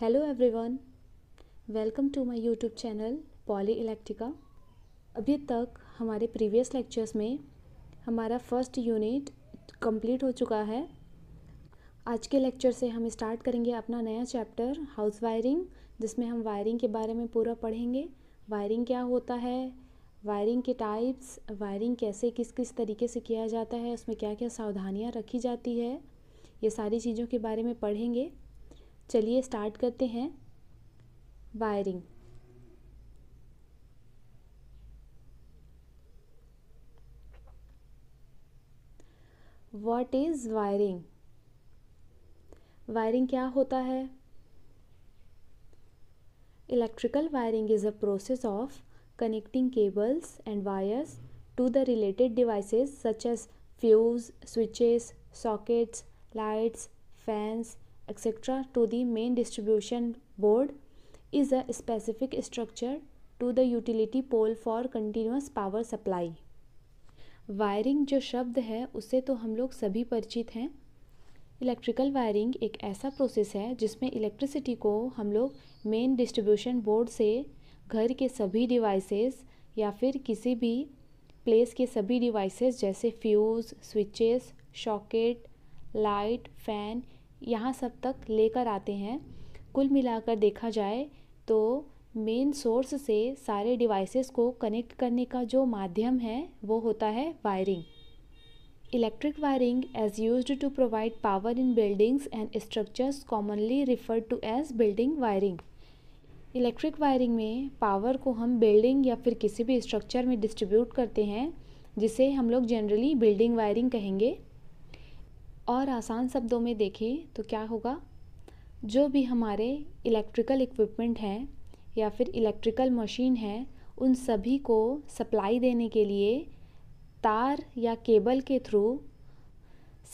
Hello everyone welcome to my YouTube channel Poly Electrica अभी तक हमारे प्रीवियस लेक्चर्स में हमारा फर्स्ट यूनिट कंप्लीट हो चुका है आज के लेक्चर से हम स्टार्ट करेंगे अपना नया चैप्टर हाउस वायरिंग जिसमें हम वायरिंग के बारे में पूरा पढ़ेंगे वायरिंग क्या होता है वायरिंग के टाइप्स वायरिंग कैसे किस किस तरीके से किया जाता है उसमें क्या क्या सावधानियाँ रखी जाती है ये सारी चीज़ों के बारे में पढ़ेंगे चलिए स्टार्ट करते हैं wiring what is wiring wiring क्या होता है electrical wiring is a process of connecting cables and wires to the related devices such as fuse switches sockets lights fans etc. to the main distribution board is a specific structure to the utility pole for continuous power supply. Wiring जो शब्द है उससे तो हम लोग सभी परिचित हैं इलेक्ट्रिकल वायरिंग एक ऐसा प्रोसेस है जिसमें इलेक्ट्रिसिटी को हम लोग मेन डिस्ट्रीब्यूशन बोर्ड से घर के सभी डिवाइसेस या फिर किसी भी प्लेस के सभी डिवाइसेस जैसे fuse switches socket light fan यहाँ सब तक लेकर आते हैं कुल मिलाकर देखा जाए तो मेन सोर्स से सारे डिवाइसेस को कनेक्ट करने का जो माध्यम है वो होता है wiring electric wiring as use to provide power in buildings and structures commonly refer to as building wiring electric wiring में पावर को हम बिल्डिंग या फिर किसी भी स्ट्रक्चर में डिस्ट्रीब्यूट करते हैं जिसे हम लोग जनरली बिल्डिंग वायरिंग कहेंगे और आसान शब्दों में देखें तो क्या होगा जो भी हमारे इलेक्ट्रिकल इक्विपमेंट हैं या फिर इलेक्ट्रिकल मशीन हैं उन सभी को सप्लाई देने के लिए तार या केबल के थ्रू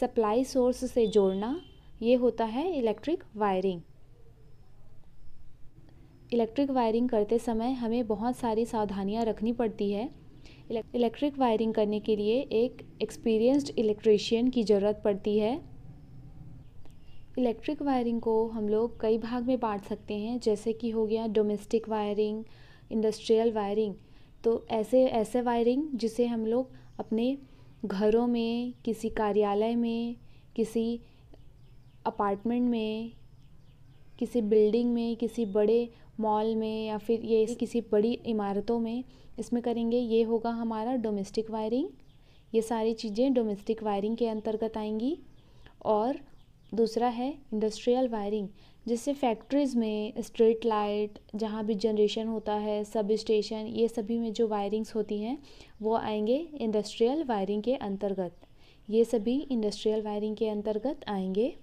सप्लाई सोर्स से जोड़ना ये होता है इलेक्ट्रिक वायरिंग इलेक्ट्रिक वायरिंग करते समय हमें बहुत सारी सावधानियां रखनी पड़ती है इलेक्ट्रिक वायरिंग करने के लिए एक एक्सपीरियंस्ड इलेक्ट्रिशियन की ज़रूरत पड़ती है इलेक्ट्रिक वायरिंग को हम लोग कई भाग में बांट सकते हैं जैसे कि हो गया डोमेस्टिक वायरिंग इंडस्ट्रियल वायरिंग तो ऐसे ऐसे वायरिंग जिसे हम लोग अपने घरों में किसी कार्यालय में किसी अपार्टमेंट में किसी बिल्डिंग में किसी बड़े मॉल में या फिर ये किसी बड़ी इमारतों में इसमें करेंगे ये होगा हमारा डोमेस्टिक वायरिंग ये सारी चीज़ें डोमेस्टिक वायरिंग के अंतर्गत आएंगी और दूसरा है इंडस्ट्रियल वायरिंग जिससे फैक्ट्रीज़ में स्ट्रीट लाइट जहाँ भी जनरेशन होता है सब स्टेशन ये सभी में जो वायरिंग्स होती हैं वो आएंगे इंडस्ट्रियल वायरिंग के अंतर्गत ये सभी इंडस्ट्रियल वायरिंग के अंतर्गत आएंगे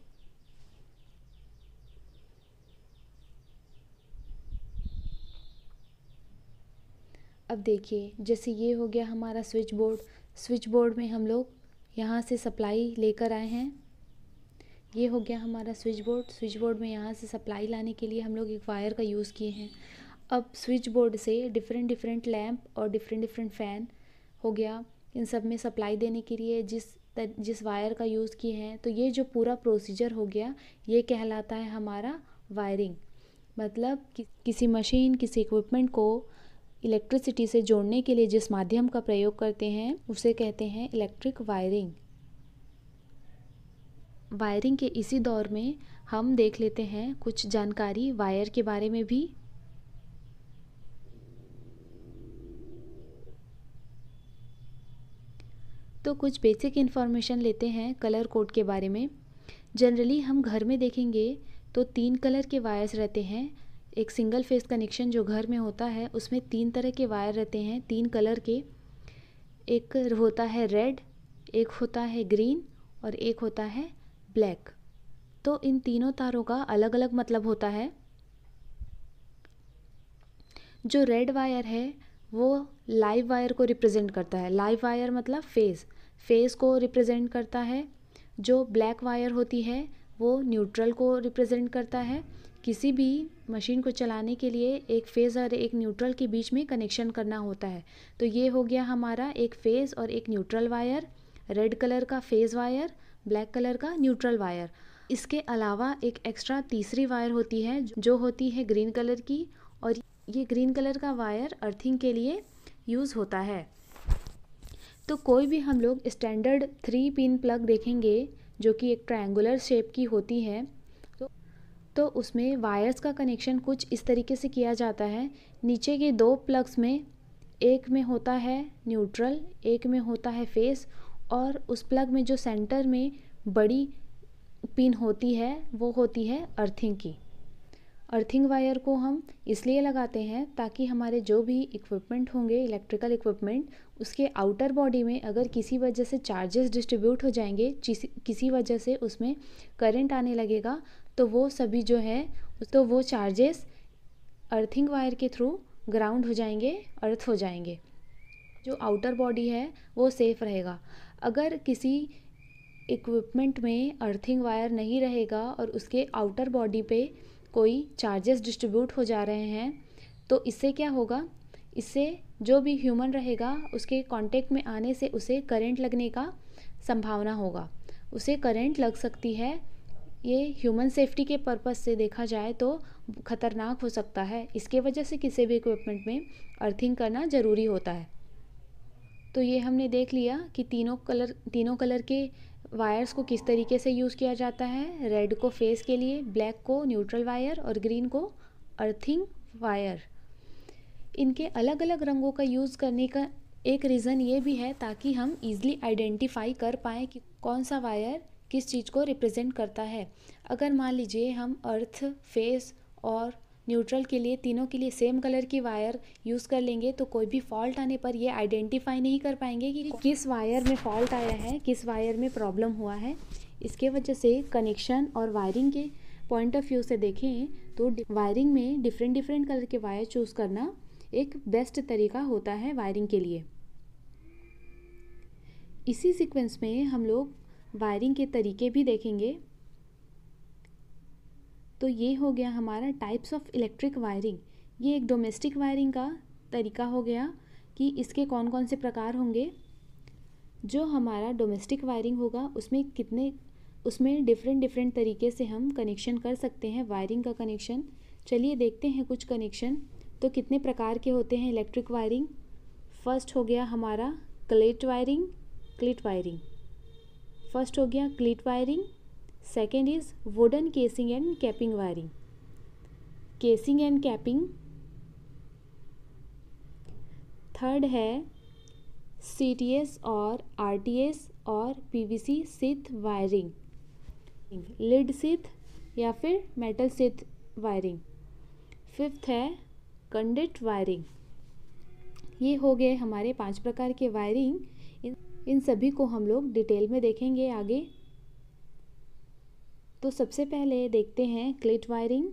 अब देखिए जैसे ये हो गया हमारा स्विच बोर्ड स्विच बोर्ड में हम लोग यहाँ से सप्लाई लेकर आए हैं ये हो गया हमारा स्विच बोर्ड स्विच बोर्ड में यहाँ से सप्लाई लाने के लिए हम लोग एक वायर का यूज़ किए हैं अब स्विच बोर्ड से डिफरेंट डिफरेंट लैम्प और डिफरेंट डिफरेंट फ़ैन हो गया इन सब में सप्लाई देने के लिए जिस जिस वायर का यूज़ किए हैं तो ये जो पूरा प्रोसीजर हो गया ये कहलाता है हमारा वायरिंग मतलब कि, किसी मशीन किसी इक्विपमेंट को इलेक्ट्रिसिटी से जोड़ने के लिए जिस माध्यम का प्रयोग करते हैं उसे कहते हैं इलेक्ट्रिक वायरिंग वायरिंग के इसी दौर में हम देख लेते हैं कुछ जानकारी वायर के बारे में भी तो कुछ बेसिक इन्फॉर्मेशन लेते हैं कलर कोड के बारे में जनरली हम घर में देखेंगे तो तीन कलर के वायर्स रहते हैं एक सिंगल फेस कनेक्शन जो घर में होता है उसमें तीन तरह के वायर रहते हैं तीन कलर के एक होता है रेड एक होता है ग्रीन और एक होता है ब्लैक तो इन तीनों तारों का अलग अलग मतलब होता है जो रेड वायर है वो लाइव वायर को रिप्रेजेंट करता है लाइव वायर मतलब फेस फेस को रिप्रेजेंट करता है जो ब्लैक वायर होती है वो न्यूट्रल को रिप्रेजेंट करता है किसी भी मशीन को चलाने के लिए एक फ़ेज़ और एक न्यूट्रल के बीच में कनेक्शन करना होता है तो ये हो गया हमारा एक फ़ेज़ और एक न्यूट्रल वायर रेड कलर का फेज़ वायर ब्लैक कलर का न्यूट्रल वायर इसके अलावा एक एक्स्ट्रा तीसरी वायर होती है जो होती है ग्रीन कलर की और ये ग्रीन कलर का वायर अर्थिंग के लिए यूज़ होता है तो कोई भी हम लोग स्टैंडर्ड थ्री पिन प्लग देखेंगे जो कि एक ट्रायंगुलर शेप की होती है तो उसमें वायर्स का कनेक्शन कुछ इस तरीके से किया जाता है नीचे के दो प्लग्स में एक में होता है न्यूट्रल एक में होता है फेस और उस प्लग में जो सेंटर में बड़ी पिन होती है वो होती है अर्थिंग की अर्थिंग वायर को हम इसलिए लगाते हैं ताकि हमारे जो भी इक्विपमेंट होंगे इलेक्ट्रिकल इक्विपमेंट उसके आउटर बॉडी में अगर किसी वजह से चार्जेस डिस्ट्रीब्यूट हो जाएंगे किसी वजह से उसमें करंट आने लगेगा तो वो सभी जो है तो वो चार्जेस अर्थिंग वायर के थ्रू ग्राउंड हो जाएंगे अर्थ हो जाएंगे जो आउटर बॉडी है वो सेफ़ रहेगा अगर किसी इक्विपमेंट में अर्थिंग वायर नहीं रहेगा और उसके आउटर बॉडी पे कोई चार्जेस डिस्ट्रीब्यूट हो जा रहे हैं तो इससे क्या होगा इससे जो भी ह्यूमन रहेगा उसके कांटेक्ट में आने से उसे करंट लगने का संभावना होगा उसे करंट लग सकती है ये ह्यूमन सेफ्टी के पर्पज़ से देखा जाए तो खतरनाक हो सकता है इसके वजह से किसी भी इक्विपमेंट में अर्थिंग करना ज़रूरी होता है तो ये हमने देख लिया कि तीनों कलर तीनों कलर के वायर्स को किस तरीके से यूज़ किया जाता है रेड को फेस के लिए ब्लैक को न्यूट्रल वायर और ग्रीन को अर्थिंग वायर इनके अलग अलग रंगों का यूज़ करने का एक रीज़न ये भी है ताकि हम ईज़िली आइडेंटिफाई कर पाएँ कि कौन सा वायर किस चीज़ को रिप्रेजेंट करता है अगर मान लीजिए हम अर्थ फेस और न्यूट्रल के लिए तीनों के लिए सेम कलर की वायर यूज़ कर लेंगे तो कोई भी फॉल्ट आने पर ये आइडेंटिफाई नहीं कर पाएंगे कि किस वायर में फॉल्ट आया है किस वायर में प्रॉब्लम हुआ है इसके वजह से कनेक्शन और वायरिंग के पॉइंट ऑफ व्यू से देखें तो वायरिंग में डिफरेंट डिफरेंट कलर के वायर चूज़ करना एक बेस्ट तरीका होता है वायरिंग के लिए इसी सीक्वेंस में हम लोग वायरिंग के तरीके भी देखेंगे तो ये हो गया हमारा टाइप्स ऑफ इलेक्ट्रिक वायरिंग ये एक डोमेस्टिक वायरिंग का तरीका हो गया कि इसके कौन कौन से प्रकार होंगे जो हमारा डोमेस्टिक वायरिंग होगा उसमें कितने उसमें डिफरेंट डिफरेंट तरीके से हम कनेक्शन कर सकते हैं वायरिंग का कनेक्शन चलिए देखते हैं कुछ कनेक्शन तो कितने प्रकार के होते हैं इलेक्ट्रिक वायरिंग फर्स्ट हो गया हमारा cleat wiring cleat wiring first हो गया cleat wiring second is wooden casing and capping wiring casing and capping third है सी टी एस और आर टी एस और P V C sheath wiring lead sheath या फिर metal Sith wiring fifth है कंडिट wiring ये हो गए हमारे पांच प्रकार के वायरिंग इन सभी को हम लोग डिटेल में देखेंगे आगे तो सबसे पहले देखते हैं cleat wiring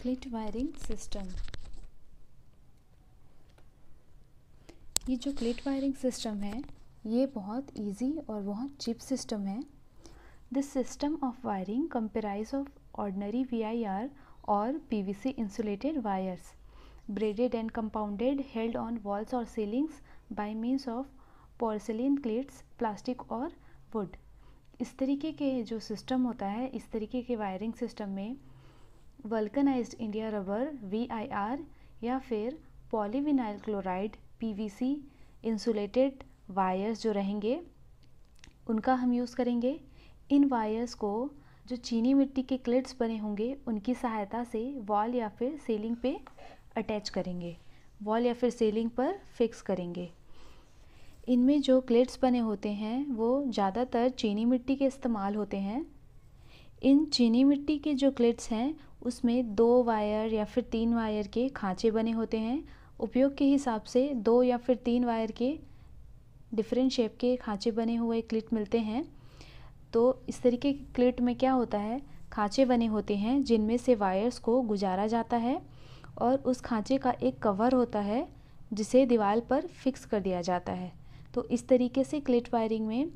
cleat wiring system ये जो क्लिट वायरिंग सिस्टम है ये बहुत इजी और बहुत चिप सिस्टम है this system of wiring comprise of ordinary V I R और PVC insulated wires braided and compounded held on walls और ceilings by means of porcelain cleats plastic और wood इस तरीके के जो सिस्टम होता है इस तरीके के वायरिंग सिस्टम में वल्कनाइज इंडिया रबर वी या फिर polyvinyl chloride C insulated wires जो रहेंगे उनका हम यूज़ करेंगे इन वायर्स को जो चीनी मिट्टी के क्लिट्स बने होंगे उनकी सहायता से वॉल या फिर सीलिंग पे अटैच करेंगे वॉल या फिर सीलिंग पर फिक्स करेंगे इनमें जो क्लिट्स बने होते हैं वो ज़्यादातर चीनी मिट्टी के इस्तेमाल होते हैं इन चीनी मिट्टी के जो क्लिट्स हैं उसमें दो वायर या फिर तीन वायर के खांचे बने होते हैं उपयोग के हिसाब से दो या फिर तीन वायर के डिफरेंट शेप के खांचे बने हुए क्लिट मिलते हैं तो इस तरीके की क्लिट में क्या होता है खाँचे बने होते हैं जिनमें से वायर्स को गुजारा जाता है और उस खाँचे का एक कवर होता है जिसे दीवार पर फिक्स कर दिया जाता है तो इस तरीके से क्लिट वायरिंग में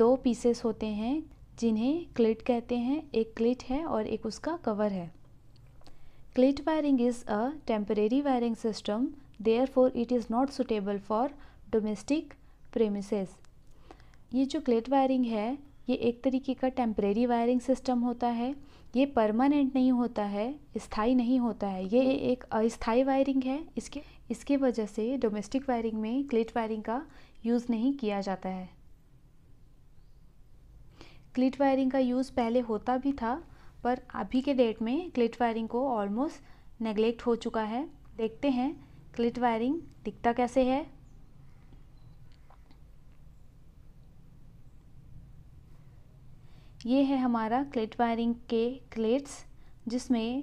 दो पीसेस होते हैं जिन्हें क्लिट कहते हैं एक क्लिट है और एक उसका कवर है cleat wiring is a temporary wiring system therefore it is not suitable for domestic premises ये जो क्लिट वायरिंग है ये एक तरीके का टेम्परेरी वायरिंग सिस्टम होता है ये परमानेंट नहीं होता है स्थाई नहीं होता है ये एक अस्थाई वायरिंग है इसके इसके वजह से डोमेस्टिक वायरिंग में क्लिट वायरिंग का यूज़ नहीं किया जाता है क्लिट वायरिंग का यूज़ पहले होता भी था पर अभी के डेट में क्लिट वायरिंग को ऑलमोस्ट नेग्लेक्ट हो चुका है देखते हैं क्लिट वायरिंग दिखता कैसे है ये है हमारा क्लेट वायरिंग के क्लेट्स जिसमें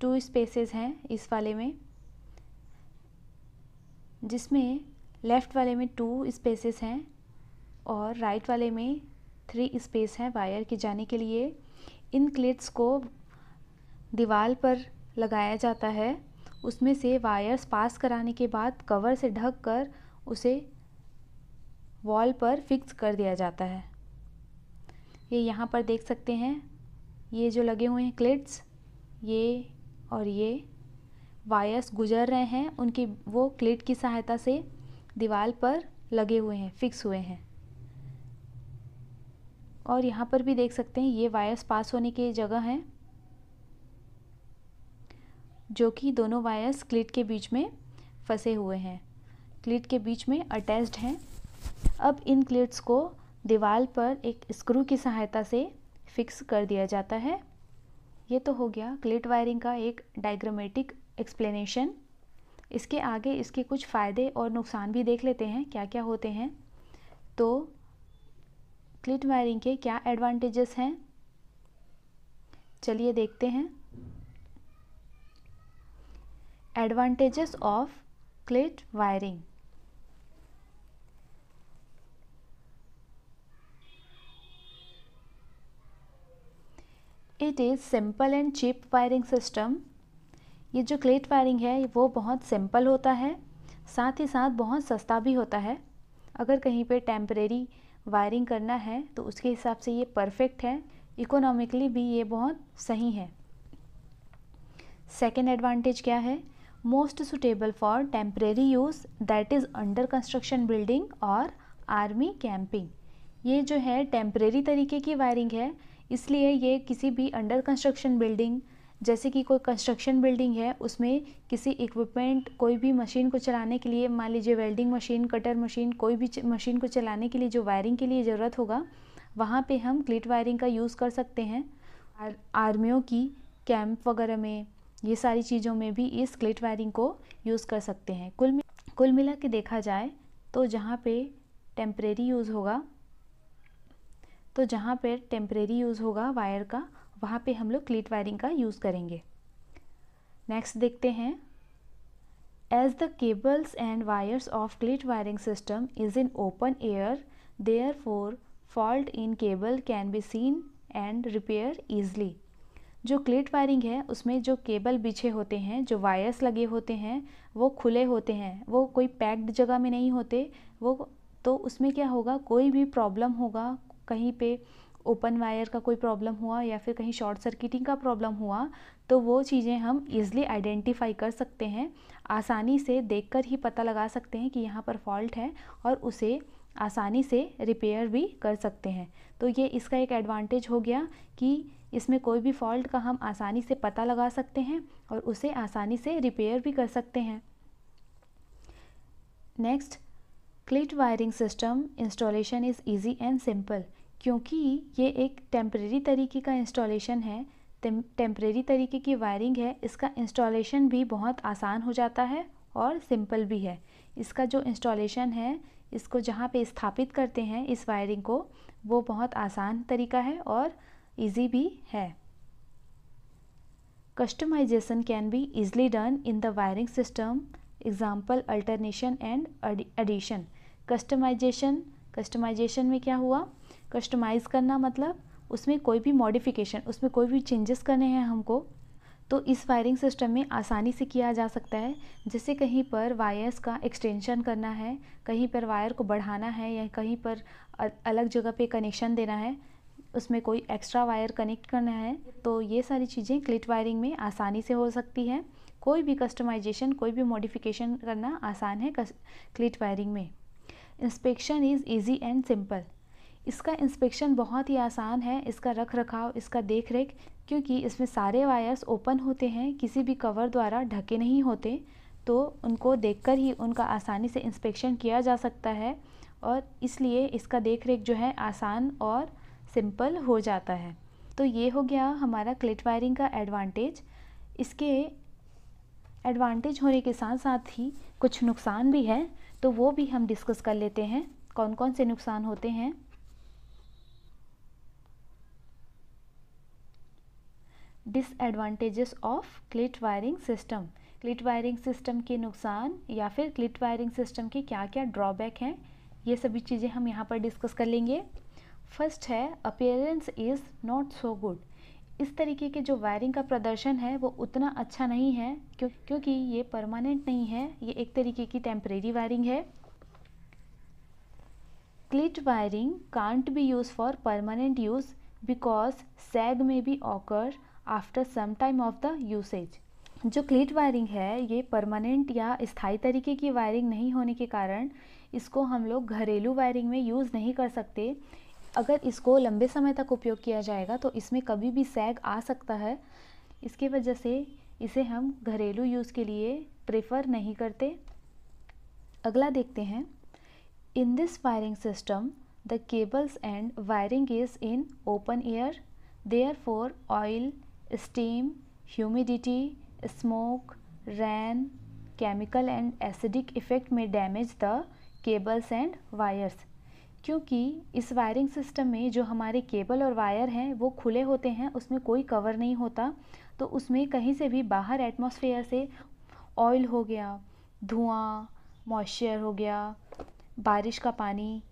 टू स्पेसेस हैं इस वाले में जिसमें लेफ़्ट वाले में टू स्पेसेस हैं और राइट right वाले में थ्री स्पेस हैं वायर के जाने के लिए इन क्लेट्स को दीवार पर लगाया जाता है उसमें से वायर्स पास कराने के बाद कवर से ढक कर उसे वॉल पर फिक्स कर दिया जाता है ये यहाँ पर देख सकते हैं ये जो लगे हुए हैं क्लिट्स ये और ये वायर्स गुजर रहे हैं उनकी वो क्लिट की सहायता से दीवार पर लगे हुए हैं फिक्स हुए हैं और यहाँ पर भी देख सकते हैं ये वायर्स पास होने की जगह हैं जो कि दोनों वायर्स क्लिट के बीच में फंसे हुए हैं क्लिट के बीच में अटैच्ड हैं अब इन क्लिट्स को दीवार पर एक स्क्रू की सहायता से फिक्स कर दिया जाता है ये तो हो गया क्लिट वायरिंग का एक डायग्रामेटिक एक्सप्लेनेशन इसके आगे इसके कुछ फ़ायदे और नुकसान भी देख लेते हैं क्या क्या होते हैं तो क्लिट वायरिंग के क्या एडवांटेजेस हैं चलिए देखते हैं advantages of cleat wiring it is simple and cheap wiring system ये जो क्लेट वायरिंग है वो बहुत सिंपल होता है साथ ही साथ बहुत सस्ता भी होता है अगर कहीं पे टेम्परेरी वायरिंग करना है तो उसके हिसाब से ये परफेक्ट है इकोनॉमिकली भी ये बहुत सही है सेकेंड एडवांटेज क्या है most suitable for temporary use that is under construction building और आर्मी कैंपिंग ये जो है टेम्परेरी तरीके की वायरिंग है इसलिए ये किसी भी अंडर कंस्ट्रक्शन बिल्डिंग जैसे कि कोई कंस्ट्रक्शन बिल्डिंग है उसमें किसी इक्विपमेंट कोई भी मशीन को चलाने के लिए मान लीजिए वेल्डिंग मशीन कटर मशीन कोई भी मशीन को चलाने के लिए जो वायरिंग के लिए ज़रूरत होगा वहाँ पे हम क्लिट वायरिंग का यूज़ कर सकते हैं आर, आर्मियों की कैंप वगैरह में ये सारी चीज़ों में भी इस क्लिट वायरिंग को यूज़ कर सकते हैं कुल कुल मिला के देखा जाए तो जहाँ पे टेम्परेरी यूज़ होगा तो जहाँ पर टेम्परेरी यूज़ होगा वायर का वहाँ पे हम लोग क्लीट वायरिंग का यूज़ करेंगे नेक्स्ट देखते हैं as the cables and wires of cleat wiring system is in open air therefore fault in cable can be seen and repair easily जो क्लिट वायरिंग है उसमें जो केबल बिछे होते हैं जो वायर्स लगे होते हैं वो खुले होते हैं वो कोई पैक्ड जगह में नहीं होते वो तो उसमें क्या होगा कोई भी प्रॉब्लम होगा कहीं पे ओपन वायर का कोई प्रॉब्लम हुआ या फिर कहीं शॉर्ट सर्किटिंग का प्रॉब्लम हुआ तो वो चीज़ें हम ईज़िली आइडेंटिफाई कर सकते हैं आसानी से देखकर ही पता लगा सकते हैं कि यहाँ पर फॉल्ट है और उसे आसानी से रिपेयर भी कर सकते हैं तो ये इसका एक एडवांटेज हो गया कि इसमें कोई भी फॉल्ट का हम आसानी से पता लगा सकते हैं और उसे आसानी से रिपेयर भी कर सकते हैं next cleat wiring system installation is easy and simple क्योंकि ये एक टेम्प्रेरी तरीके का इंस्टॉलेशन है टेम्प्रेरी तरीके की वायरिंग है इसका इंस्टॉलेशन भी बहुत आसान हो जाता है और सिंपल भी है इसका जो इंस्टॉलेशन है इसको जहाँ पे स्थापित करते हैं इस वायरिंग को वो बहुत आसान तरीका है और इजी भी है customization can be easily done in the wiring system example alternation and addition customization customization में क्या हुआ कस्टमाइज़ करना मतलब उसमें कोई भी मॉडिफिकेशन उसमें कोई भी चेंजेस करने हैं हमको तो इस वायरिंग सिस्टम में आसानी से किया जा सकता है जैसे कहीं पर वायर्स का एक्सटेंशन करना है कहीं पर वायर को बढ़ाना है या कहीं पर अलग जगह पे कनेक्शन देना है उसमें कोई एक्स्ट्रा वायर कनेक्ट करना है तो ये सारी चीज़ें क्लिट वायरिंग में आसानी से हो सकती है कोई भी कस्टमाइजेशन कोई भी मॉडिफिकेशन करना आसान है क्लिट वायरिंग में inspection is easy and simple इसका इंस्पेक्शन बहुत ही आसान है इसका रख रखाव इसका देख रेख क्योंकि इसमें सारे वायर्स ओपन होते हैं किसी भी कवर द्वारा ढके नहीं होते तो उनको देखकर ही उनका आसानी से इंस्पेक्शन किया जा सकता है और इसलिए इसका देख रेख जो है आसान और सिंपल हो जाता है तो ये हो गया हमारा क्लिट वायरिंग का एडवांटेज इसके एडवांटेज होने के साथ साथ ही कुछ नुकसान भी है तो वो भी हम डिस्कस कर लेते हैं कौन कौन से नुकसान होते हैं disadvantages of cleat wiring system cleat wiring system के नुकसान या फिर क्लिट वायरिंग सिस्टम के क्या क्या ड्रॉबैक हैं ये सभी चीज़ें हम यहाँ पर डिस्कस कर लेंगे फर्स्ट है appearance is not so good इस तरीके के जो वायरिंग का प्रदर्शन है वो उतना अच्छा नहीं है क्यों क्योंकि ये परमानेंट नहीं है ये एक तरीके की टेम्परेरी वायरिंग है cleat wiring can't be use for permanent use because sag may be occur after some time of the usage जो क्लिट वायरिंग है ये परमानेंट या स्थायी तरीके की वायरिंग नहीं होने के कारण इसको हम लोग घरेलू वायरिंग में यूज़ नहीं कर सकते अगर इसको लंबे समय तक उपयोग किया जाएगा तो इसमें कभी भी सैग आ सकता है इसके वजह से इसे हम घरेलू यूज़ के लिए प्रेफर नहीं करते अगला देखते हैं in this wiring system the cables and wiring is in open air therefore oil steam humidity smoke rain chemical and acidic effect may damage the cables and wires क्योंकि इस wiring system में जो हमारे cable और wire हैं वो खुले होते हैं उसमें कोई कवर नहीं होता तो उसमें कहीं से भी बाहर एटमॉस्फेयर से ऑयल हो गया धुआं मॉइस्चर हो गया बारिश का पानी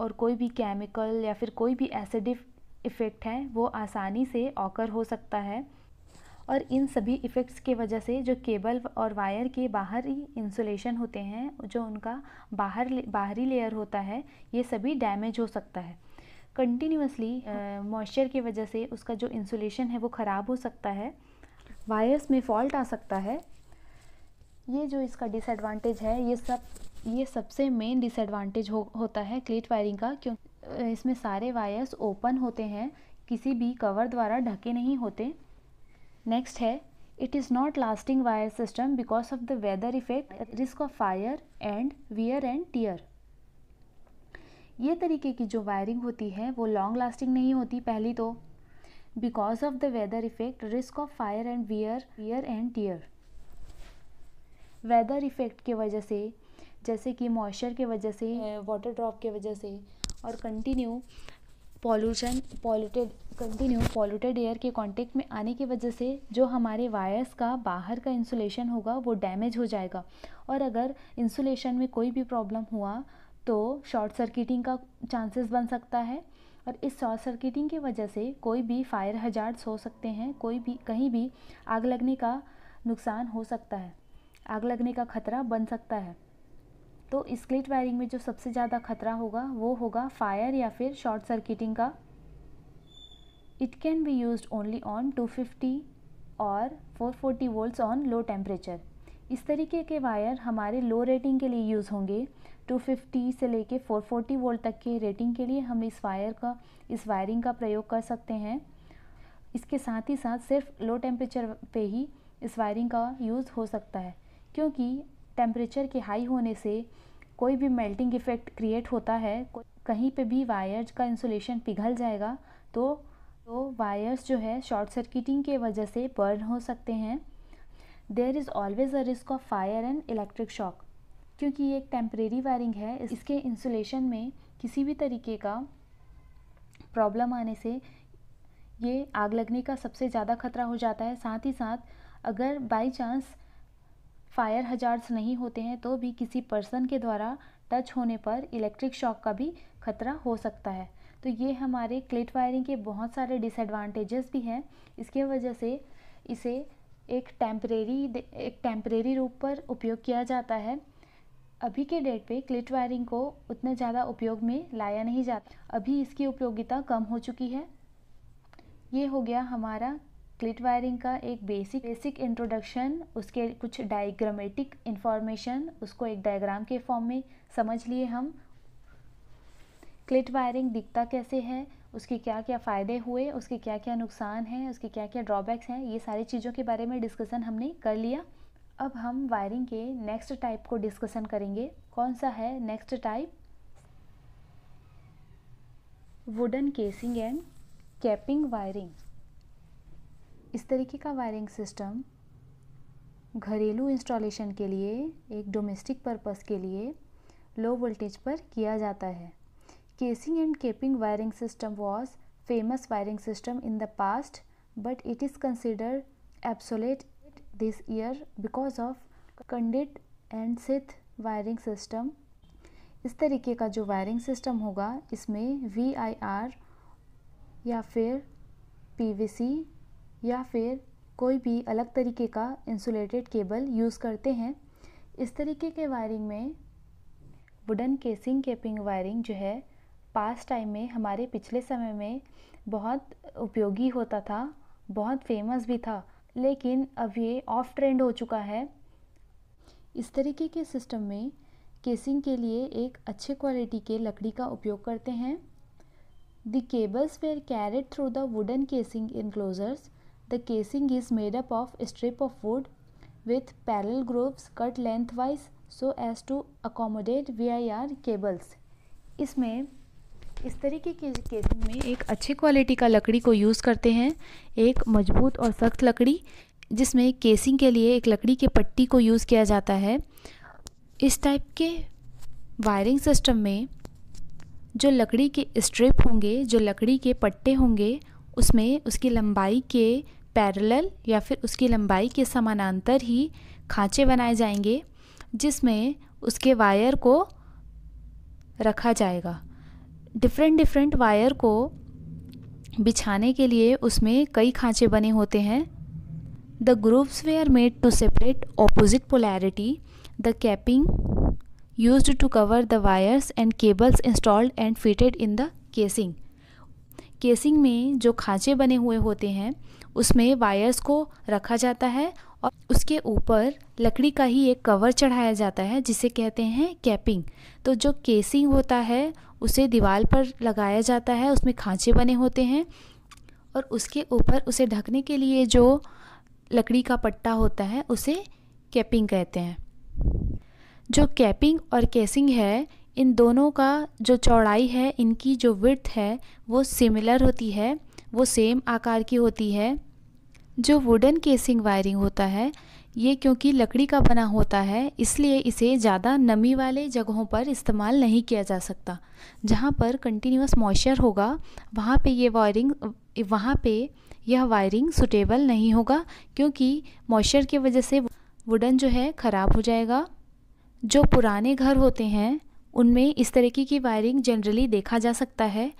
और कोई भी केमिकल या फिर कोई भी एसिडिक इफ़ेक्ट है वो आसानी से ऑकर हो सकता है और इन सभी इफ़ेक्ट्स के वजह से जो केबल और वायर के बाहरी इंसुलेशन होते हैं जो उनका बाहर बाहरी लेयर होता है ये सभी डैमेज हो सकता है कंटिन्यूसली मॉइस्चर की वजह से उसका जो इंसुलेशन है वो ख़राब हो सकता है वायर्स में फॉल्ट आ सकता है ये जो इसका डिसएडवांटेज है ये सब ये सबसे मेन डिसएडवांटेज हो होता है क्लेट वायरिंग का क्यों इसमें सारे वायर्स ओपन होते हैं किसी भी कवर द्वारा ढके नहीं होते नेक्स्ट है it is not lasting wire system because of the weather effect risk of fire and wear and tear ये तरीके की जो वायरिंग होती है वो लॉन्ग लास्टिंग नहीं होती पहली तो because of the weather effect risk of fire and wear wear and tear weather effect के वजह से जैसे कि मॉइस्चर के वजह से वाटर ड्रॉप के वजह से और continue pollution polluted continue polluted air के कांटेक्ट में आने की वजह से जो हमारे वायर्स का बाहर का इंसुलेशन होगा वो डैमेज हो जाएगा और अगर इंसुलेशन में कोई भी प्रॉब्लम हुआ तो शॉर्ट सर्किटिंग का चांसेस बन सकता है और इस शॉर्ट सर्किटिंग की वजह से कोई भी फायर हजार्स हो सकते हैं कोई भी कहीं भी आग लगने का नुकसान हो सकता है आग लगने का खतरा बन सकता है तो स्क्लिट वायरिंग में जो सबसे ज़्यादा खतरा होगा वो होगा फायर या फिर शॉर्ट सर्किटिंग का it can be use only on 250 और four forty volts on low temperature इस तरीके के वायर हमारे लो रेटिंग के लिए यूज़ होंगे 250 से लेके 440 वोल्ट तक के रेटिंग के लिए हम इस वायर का इस वायरिंग का प्रयोग कर सकते हैं इसके साथ ही साथ सिर्फ लो टेम्परेचर पे ही इस वायरिंग का यूज़ हो सकता है क्योंकि टेम्परेचर के हाई होने से कोई भी मेल्टिंग इफ़ेक्ट क्रिएट होता है कहीं पे भी वायर्स का इंसुलेशन पिघल जाएगा तो तो वायर्स जो है शॉर्ट सर्किटिंग के वजह से बर्न हो सकते हैं there is always a risk of fire and electric shock क्योंकि ये एक टेम्परेरी वायरिंग है इसके इंसुलेशन में किसी भी तरीके का प्रॉब्लम आने से ये आग लगने का सबसे ज़्यादा खतरा हो जाता है साथ ही साथ अगर बाई चांस फायर हजार्ड्स नहीं होते हैं तो भी किसी पर्सन के द्वारा टच होने पर इलेक्ट्रिक शॉक का भी खतरा हो सकता है तो ये हमारे क्लिट वायरिंग के बहुत सारे डिसएडवांटेजेस भी हैं इसके वजह से इसे एक टेम्परेरी एक टेम्परेरी रूप पर उपयोग किया जाता है अभी के डेट पे क्लिट वायरिंग को उतने ज़्यादा उपयोग में लाया नहीं जाता अभी इसकी उपयोगिता कम हो चुकी है ये हो गया हमारा स्प्लिट वायरिंग का एक बेसिक बेसिक इंट्रोडक्शन उसके कुछ डायग्रामेटिक इन्फॉर्मेशन उसको एक डायग्राम के फॉर्म में समझ लिए हम क्लिट वायरिंग दिखता कैसे है उसके क्या क्या फ़ायदे हुए उसके क्या क्या नुकसान हैं उसके क्या क्या ड्रॉबैक्स हैं ये सारी चीज़ों के बारे में डिस्कसन हमने कर लिया अब हम वायरिंग के नेक्स्ट टाइप को डिस्कसन करेंगे कौन सा है next type wooden casing and capping wiring इस तरीके का वायरिंग सिस्टम घरेलू इंस्टॉलेशन के लिए एक डोमेस्टिक पर्पस के लिए लो वोल्टेज पर किया जाता है casing and capping wiring system was famous wiring system in the past but it is consider obsolete this year because of conduit and sheath wiring system इस तरीके का जो वायरिंग सिस्टम होगा इसमें वी आई आर या फिर P V सी या फिर कोई भी अलग तरीके का इंसुलेटेड केबल यूज़ करते हैं इस तरीके के वायरिंग में वुडन केसिंग केपिंग वायरिंग जो है पास्ट टाइम में हमारे पिछले समय में बहुत उपयोगी होता था बहुत फेमस भी था लेकिन अब ये ऑफ ट्रेंड हो चुका है इस तरीके के सिस्टम में केसिंग के लिए एक अच्छे क्वालिटी के लकड़ी का उपयोग करते हैं the cables were carried through the wooden casing enclosures The casing is made up of a strip of wood with parallel grooves cut lengthwise so as to accommodate VIR cables. इसमें इस तरीके के केसिंग में एक अच्छी quality का लकड़ी को यूज़ करते हैं एक मजबूत और सख्त लकड़ी जिसमें केसिंग के लिए एक लकड़ी के पट्टी को यूज़ किया जाता है इस टाइप के वायरिंग सिस्टम में जो लकड़ी के स्ट्रिप होंगे जो लकड़ी के पट्टे होंगे उसमें उसकी लंबाई के पैरेलल या फिर उसकी लंबाई के समानांतर ही खांचे बनाए जाएंगे जिसमें उसके वायर को रखा जाएगा डिफरेंट डिफरेंट वायर को बिछाने के लिए उसमें कई खांचे बने होते हैं the grooves they are made to separate opposite polarity the capping use to cover the wires and cables installed and fitted in the casing casing में जो खाँचे बने हुए होते हैं उसमें वायर्स को रखा जाता है और उसके ऊपर लकड़ी का ही एक कवर चढ़ाया जाता है जिसे कहते हैं कैपिंग तो जो केसिंग होता है उसे दीवार पर लगाया जाता है उसमें खांचे बने होते हैं और उसके ऊपर उसे ढकने के लिए जो लकड़ी का पट्टा होता है उसे कैपिंग कहते हैं जो कैपिंग और केसिंग है इन दोनों का जो चौड़ाई है इनकी जो विर्थ है वो सिमिलर होती है वो सेम आकार की होती है जो वुडन केसिंग वायरिंग होता है ये क्योंकि लकड़ी का बना होता है इसलिए इसे ज़्यादा नमी वाले जगहों पर इस्तेमाल नहीं किया जा सकता जहाँ पर कंटिन्यूस मॉइस्चर होगा वहाँ पे ये वायरिंग वहाँ पे यह वायरिंग सुटेबल नहीं होगा क्योंकि मॉइस्चर की वजह से वुडन जो है ख़राब हो जाएगा जो पुराने घर होते हैं उनमें इस तरीके की वायरिंग जनरली देखा जा सकता है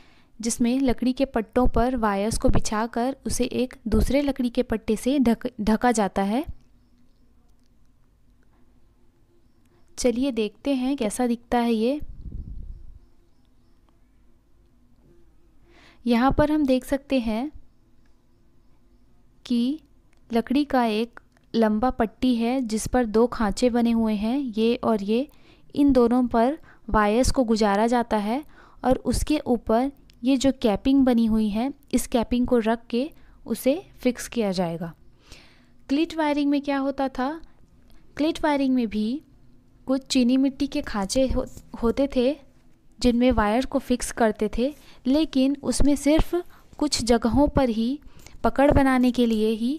जिसमें लकड़ी के पट्टों पर वायर्स को बिछाकर उसे एक दूसरे लकड़ी के पट्टे से ढक ढका जाता है चलिए देखते हैं कैसा दिखता है ये यहाँ पर हम देख सकते हैं कि लकड़ी का एक लंबा पट्टी है जिस पर दो खांचे बने हुए हैं ये और ये इन दोनों पर वायर्स को गुजारा जाता है और उसके ऊपर ये जो कैपिंग बनी हुई है इस कैपिंग को रख के उसे फिक्स किया जाएगा क्लिट वायरिंग में क्या होता था क्लिट वायरिंग में भी कुछ चीनी मिट्टी के खांचे हो, होते थे जिनमें वायर को फिक्स करते थे लेकिन उसमें सिर्फ कुछ जगहों पर ही पकड़ बनाने के लिए ही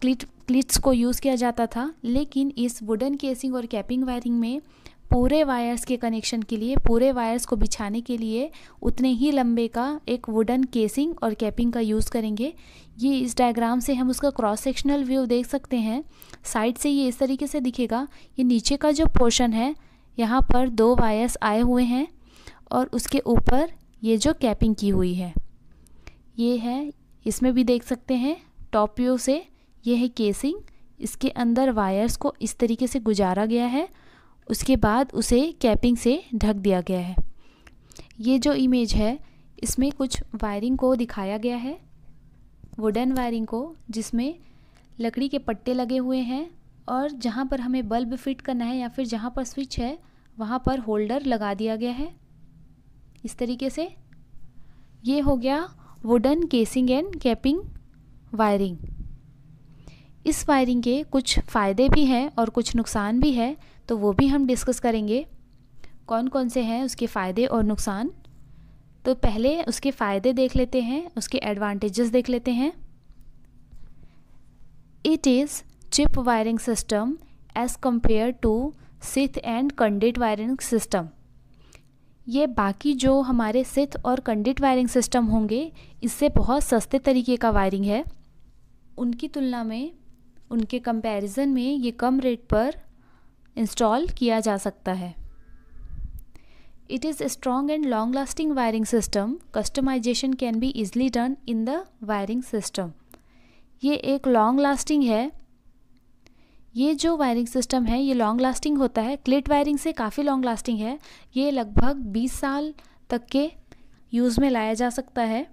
क्लिट क्लिट्स को यूज़ किया जाता था लेकिन इस वुडन केसिंग और कैपिंग वायरिंग में पूरे वायर्स के कनेक्शन के लिए पूरे वायर्स को बिछाने के लिए उतने ही लंबे का एक वुडन केसिंग और कैपिंग का यूज़ करेंगे ये इस डायग्राम से हम उसका क्रॉस सेक्शनल व्यू देख सकते हैं साइड से ये इस तरीके से दिखेगा ये नीचे का जो पोर्शन है यहाँ पर दो वायर्स आए हुए हैं और उसके ऊपर ये जो कैपिंग की हुई है ये है इसमें भी देख सकते हैं टॉप व्यू से ये है केसिंग इसके अंदर वायर्स को इस तरीके से गुजारा गया है उसके बाद उसे कैपिंग से ढक दिया गया है ये जो इमेज है इसमें कुछ वायरिंग को दिखाया गया है वुडन वायरिंग को जिसमें लकड़ी के पट्टे लगे हुए हैं और जहाँ पर हमें बल्ब फिट करना है या फिर जहाँ पर स्विच है वहाँ पर होल्डर लगा दिया गया है इस तरीके से ये हो गया wooden casing and capping wiring इस वायरिंग के कुछ फ़ायदे भी हैं और कुछ नुकसान भी है तो वो भी हम डिस्कस करेंगे कौन कौन से हैं उसके फ़ायदे और नुकसान तो पहले उसके फ़ायदे देख लेते हैं उसके एडवांटेजेस देख लेते हैं it is cheap wiring system as compare to sheath and conduit wiring system ये बाकी जो हमारे सिथ और कंडिट वायरिंग सिस्टम होंगे इससे बहुत सस्ते तरीके का वायरिंग है उनकी तुलना में उनके कंपैरिजन में ये कम रेट पर इंस्टॉल किया जा सकता है it is strong and long lasting wiring system customization can be easily done in the wiring system ये एक लॉन्ग लास्टिंग है ये जो वायरिंग सिस्टम है ये लॉन्ग लास्टिंग होता है क्लिट वायरिंग से काफ़ी लॉन्ग लास्टिंग है ये लगभग 20 साल तक के यूज़ में लाया जा सकता है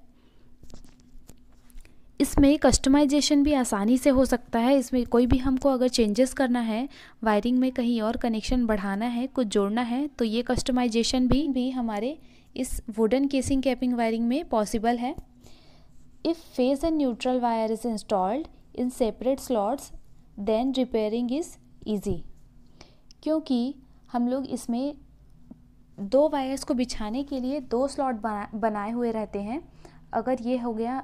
इसमें कस्टमाइजेशन भी आसानी से हो सकता है इसमें कोई भी हमको अगर चेंजेस करना है वायरिंग में कहीं और कनेक्शन बढ़ाना है कुछ जोड़ना है तो ये कस्टमाइजेशन भी भी हमारे इस वुडन केसिंग कैपिंग वायरिंग में पॉसिबल है if phase and neutral wire is installed in separate slots then repairing is easy क्योंकि हम लोग इसमें दो वायर्स को बिछाने के लिए दो स्लॉट बना बनाए हुए रहते हैं अगर ये हो गया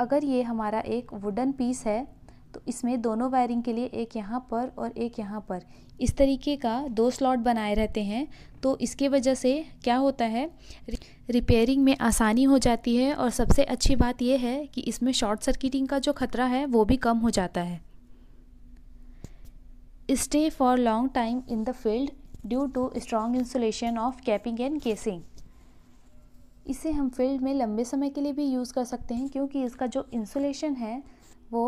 अगर ये हमारा एक वुडन पीस है तो इसमें दोनों वायरिंग के लिए एक यहाँ पर और एक यहाँ पर इस तरीके का दो स्लॉट बनाए रहते हैं तो इसके वजह से क्या होता है रिपेयरिंग में आसानी हो जाती है और सबसे अच्छी बात यह है कि इसमें शॉर्ट सर्किटिंग का जो खतरा है वो भी कम हो जाता है stay for long time in the field due to strong insulation of capping and casing इसे हम फील्ड में लंबे समय के लिए भी यूज़ कर सकते हैं क्योंकि इसका जो इंसुलेशन है वो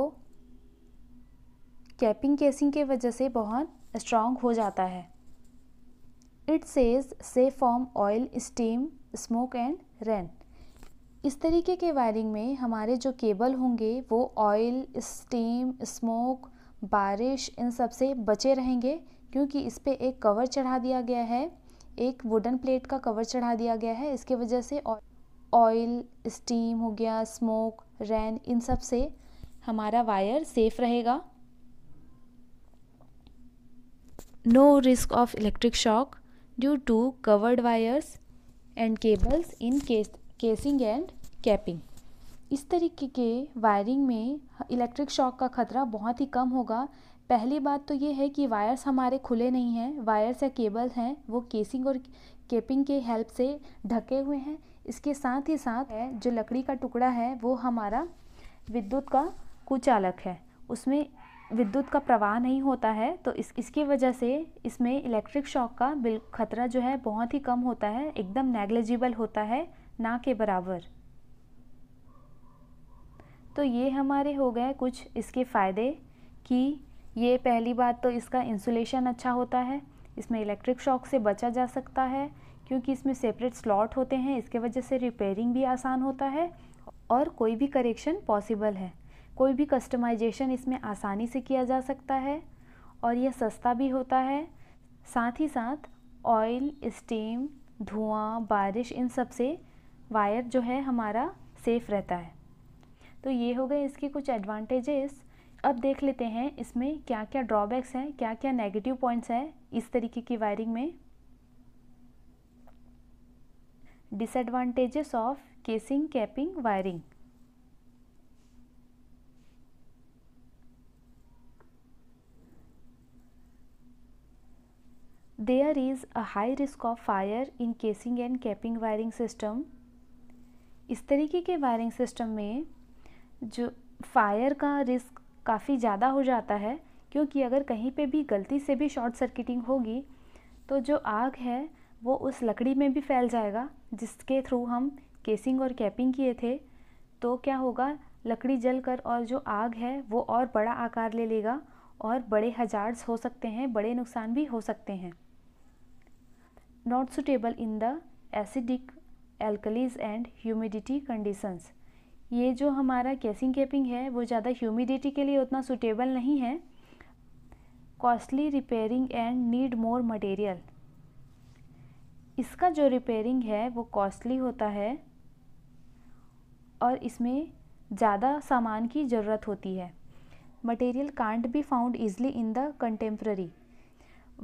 कैपिंग केसिंग के वजह से बहुत स्ट्रांग हो जाता है इट सेज से from oil steam smoke and rain इस तरीके के वायरिंग में हमारे जो केबल होंगे वो ऑयल स्टीम स्मोक बारिश इन सब से बचे रहेंगे क्योंकि इस पर एक कवर चढ़ा दिया गया है एक वुडन प्लेट का कवर चढ़ा दिया गया है इसके वजह से ऑयल स्टीम हो गया स्मोक रैन इन सब से हमारा वायर सेफ रहेगा no risk of electric shock due to covered wires and cables in case casing and capping इस तरीके के वायरिंग में इलेक्ट्रिक शॉक का खतरा बहुत ही कम होगा पहली बात तो ये है कि वायर्स हमारे खुले नहीं हैं वायर्स या केबल हैं वो केसिंग और केपिंग के हेल्प से ढके हुए हैं इसके साथ ही साथ है जो लकड़ी का टुकड़ा है वो हमारा विद्युत का कुचालक है उसमें विद्युत का प्रवाह नहीं होता है तो इस इसकी वजह से इसमें इलेक्ट्रिक शॉक का बिल खतरा जो है बहुत ही कम होता है एकदम नेग्लेजिबल होता है ना के बराबर तो ये हमारे हो गए कुछ इसके फ़ायदे कि ये पहली बात तो इसका इंसुलेशन अच्छा होता है इसमें इलेक्ट्रिक शॉक से बचा जा सकता है क्योंकि इसमें सेपरेट स्लॉट होते हैं इसके वजह से रिपेयरिंग भी आसान होता है और कोई भी करेक्शन पॉसिबल है कोई भी कस्टमाइजेशन इसमें आसानी से किया जा सकता है और यह सस्ता भी होता है साथ ही साथ ऑयल स्टीम धुआं बारिश इन सब से वायर जो है हमारा सेफ़ रहता है तो ये हो गए इसके कुछ एडवांटेजेस अब देख लेते हैं इसमें क्या क्या ड्रॉबैक्स हैं क्या क्या नेगेटिव पॉइंट्स हैं इस तरीके की वायरिंग में disadvantages of casing capping wiring there is a high risk of fire in casing and capping wiring system इस तरीके के वायरिंग सिस्टम में जो फायर का रिस्क काफ़ी ज़्यादा हो जाता है क्योंकि अगर कहीं पे भी गलती से भी शॉर्ट सर्किटिंग होगी तो जो आग है वो उस लकड़ी में भी फैल जाएगा जिसके थ्रू हम केसिंग और कैपिंग किए थे तो क्या होगा लकड़ी जल कर और जो आग है वो और बड़ा आकार ले लेगा और बड़े हजार्स हो सकते हैं बड़े नुकसान भी हो सकते हैं not suitable in the acidic alkalies and humidity conditions ये जो हमारा केसिंग कैपिंग है वो ज़्यादा ह्यूमिडिटी के लिए उतना सुटेबल नहीं है costly repairing and need more material इसका जो रिपेयरिंग है वो कॉस्टली होता है और इसमें ज़्यादा सामान की ज़रूरत होती है material can't be found easily in the contemporary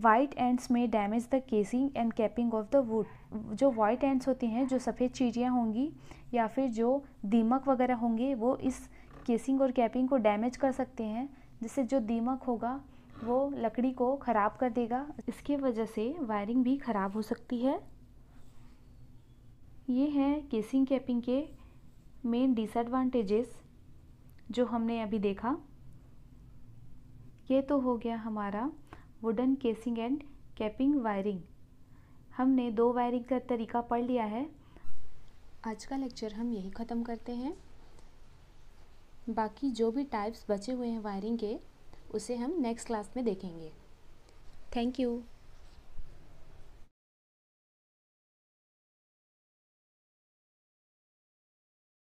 white ants may damage the casing and capping of the wood जो वाइट एंड्स होती हैं जो सफ़ेद चीजियाँ होंगी या फिर जो दीमक वगैरह होंगे वो इस केसिंग और कैपिंग को डैमेज कर सकते हैं जिससे जो दीमक होगा वो लकड़ी को ख़राब कर देगा इसकी वजह से वायरिंग भी ख़राब हो सकती है ये हैं केसिंग कैपिंग के मेन डिसएडवांटेजेस जो हमने अभी देखा ये तो हो गया हमारा wooden casing and capping wiring हमने दो वायरिंग का तरीका पढ़ लिया है आज का लेक्चर हम यही ख़त्म करते हैं बाकी जो भी टाइप्स बचे हुए हैं वायरिंग के उसे हम नेक्स्ट क्लास में देखेंगे थैंक यू